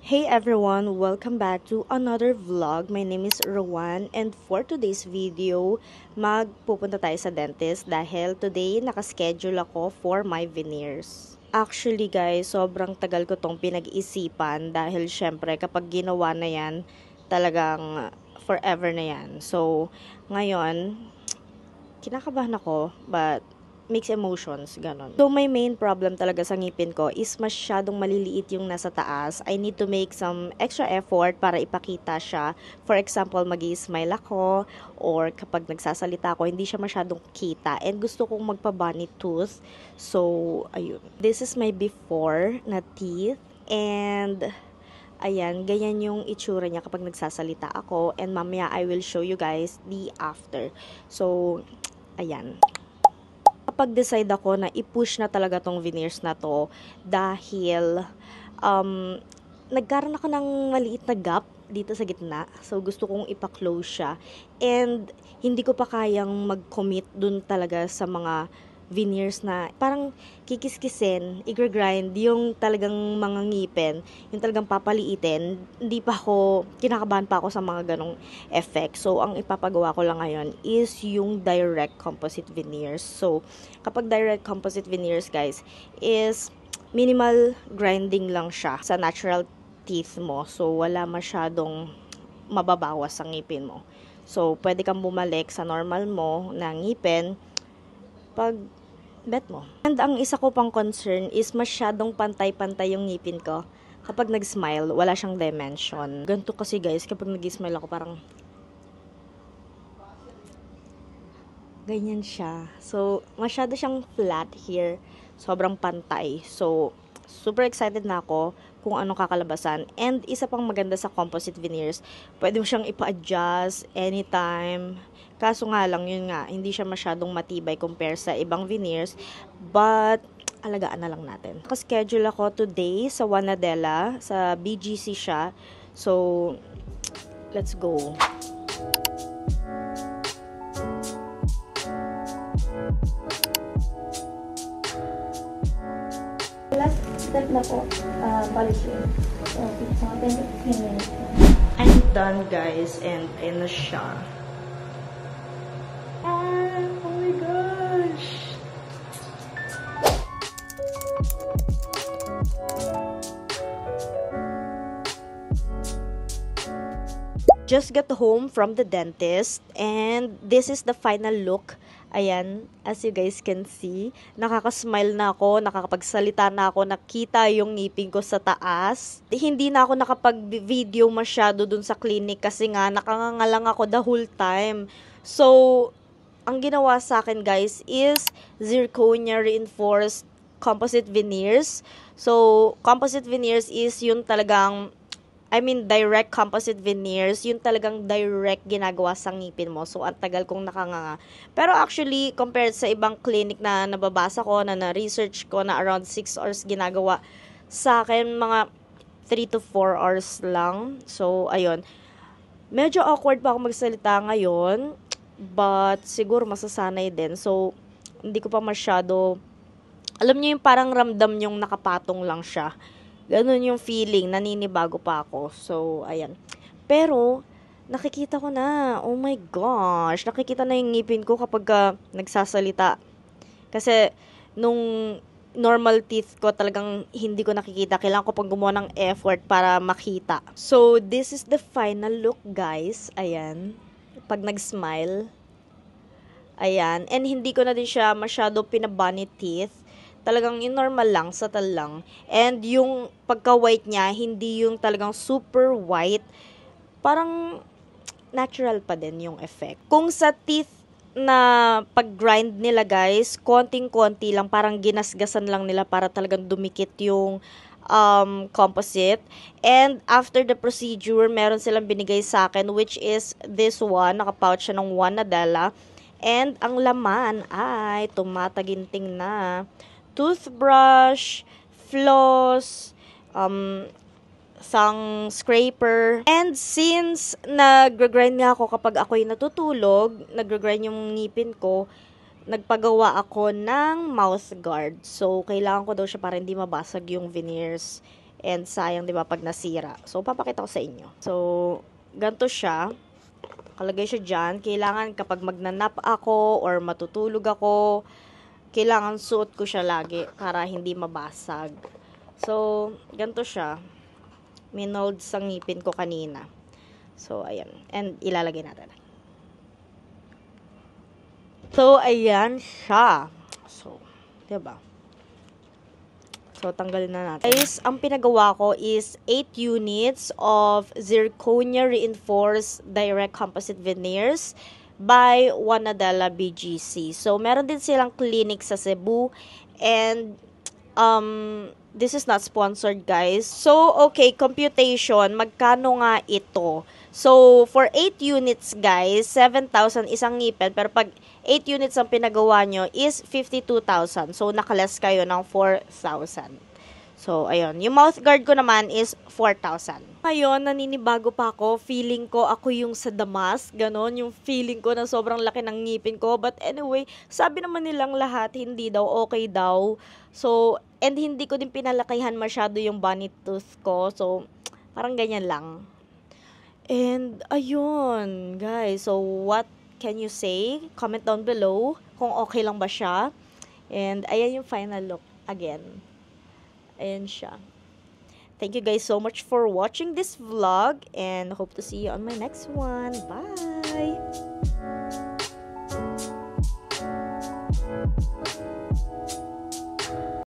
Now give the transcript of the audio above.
Hey everyone, welcome back to another vlog. My name is Rowan and for today's video, magpupunta tayo sa dentist dahil today nakaschedule ako for my veneers. Actually guys, sobrang tagal ko tong pinag-isipan dahil syempre kapag ginawa na yan, talagang forever na yan. So, ngayon, kinakabahan ako but mixed emotions, ganun. So, my main problem talaga sa ngipin ko is masyadong maliliit yung nasa taas. I need to make some extra effort para ipakita siya. For example, mag smile ako or kapag nagsasalita ako, hindi siya masyadong kita. And gusto kong magpa-bunny tooth. So, ayun. This is my before na teeth. And Ayan, ganyan yung itsura niya kapag nagsasalita ako. And mamaya I will show you guys the after. So, ayan nakapag-decide ako na i-push na talaga tong veneers na to dahil um, nagkaroon ako ng maliit na gap dito sa gitna. So, gusto kong ipa-close siya. And, hindi ko pa kayang mag-commit dun talaga sa mga veneers na parang kikiskisin, i-grind yung talagang mga ngipin, yung talagang papaliitin. Hindi pa ako, kinakabahan pa ako sa mga ganong effect. So, ang ipapagawa ko lang ngayon is yung direct composite veneers. So, kapag direct composite veneers, guys, is minimal grinding lang siya sa natural teeth mo. So, wala masyadong mababawas sa ngipin mo. So, pwede kang bumalik sa normal mo na ngipin. Pag bet mo. And ang isa ko pang concern is masyadong pantay-pantay yung ngipin ko. Kapag nag-smile, wala siyang dimension. Ganto kasi guys, kapag nag-smile ako parang ganyan siya. So, masyado siyang flat here. Sobrang pantay. So, Super excited na ako kung anong kakalabasan. And isa pang maganda sa composite veneers, pwede mo siyang ipa-adjust anytime. Kaso nga lang, yun nga, hindi siya masyadong matibay compare sa ibang veneers. But, alagaan na lang natin. Nakaschedule ako today sa Wanadela, sa BGC siya. So, let's go. step na po, uh, balik yun. So, I'm done, guys, and ano siya. Ah, oh my gosh! Just got home from the dentist and this is the final look Ayan, as you guys can see, nakakasmile na ako, nakakapagsalita na ako, nakita yung ngipin ko sa taas. Hindi na ako nakapag-video masyado dun sa clinic kasi nga nakangangalang ako the whole time. So, ang ginawa sa akin guys is zirconia reinforced composite veneers. So, composite veneers is yung talagang I mean, direct composite veneers, yun talagang direct ginagawa sa ngipin mo. So, ang tagal kong nakanganga. Pero actually, compared sa ibang clinic na nababasa ko, na na-research ko, na around 6 hours ginagawa, sa akin, mga 3 to 4 hours lang. So, ayun. Medyo awkward pa ako magsalita ngayon, but siguro masasanay din. So, hindi ko pa masyado, alam niyo yung parang ramdam yung nakapatong lang siya Ganun yung feeling, naninibago pa ako. So, ayan. Pero, nakikita ko na, oh my gosh, nakikita na yung ngipin ko kapag uh, nagsasalita. Kasi, nung normal teeth ko talagang hindi ko nakikita. Kailangan ko pang gumawa ng effort para makita. So, this is the final look, guys. Ayan. Pag nag-smile. Ayan. And hindi ko na din siya masyado pinabunny teeth talagang yung normal lang, satal lang. And yung pagka-white niya, hindi yung talagang super white. Parang natural pa din yung effect. Kung sa teeth na pag-grind nila guys, konting-konti lang, parang ginasgasan lang nila para talagang dumikit yung um, composite. And after the procedure, meron silang binigay sa akin, which is this one. Nakapouch siya ng one na dala. And ang laman ay tumataginting na toothbrush, floss, um, sang scraper. And since nag-grind nga ako kapag ako'y natutulog, nag-grind yung ngipin ko, nagpagawa ako ng mouth guard. So, kailangan ko daw siya para hindi mabasag yung veneers. And sayang, di ba, pag nasira. So, papakita ko sa inyo. So, ganto siya. Kalagay siya dyan. Kailangan kapag magnanap ako or matutulog ako, kailangan suot ko siya lagi para hindi mabasag. So, ganto siya. Minold sa ngipin ko kanina. So, ayan. And, ilalagay natin. So, ayan siya. So, ba diba? So, tanggalin na natin. Guys, ang pinagawa ko is 8 units of zirconia reinforced direct composite veneers by Wanadala BGC. So, meron din silang clinic sa Cebu and um, this is not sponsored guys. So, okay, computation, magkano nga ito? So, for 8 units guys, 7,000 isang ngipin. Pero pag 8 units ang pinagawa nyo is 52,000. So, nakalas kayo ng 4,000. So, ayun. Yung mouth guard ko naman is 4,000. Ngayon, naninibago pa ako. Feeling ko ako yung sa Damas. Ganon, yung feeling ko na sobrang laki ng ngipin ko. But anyway, sabi naman nilang lahat, hindi daw, okay daw. So, and hindi ko din pinalakihan masyado yung bunny tooth ko. So, parang ganyan lang. And, ayun, guys. So, what can you say? Comment down below kung okay lang ba siya. And, ayan yung final look again. Ayan siya. Thank you guys so much for watching this vlog and hope to see you on my next one. Bye!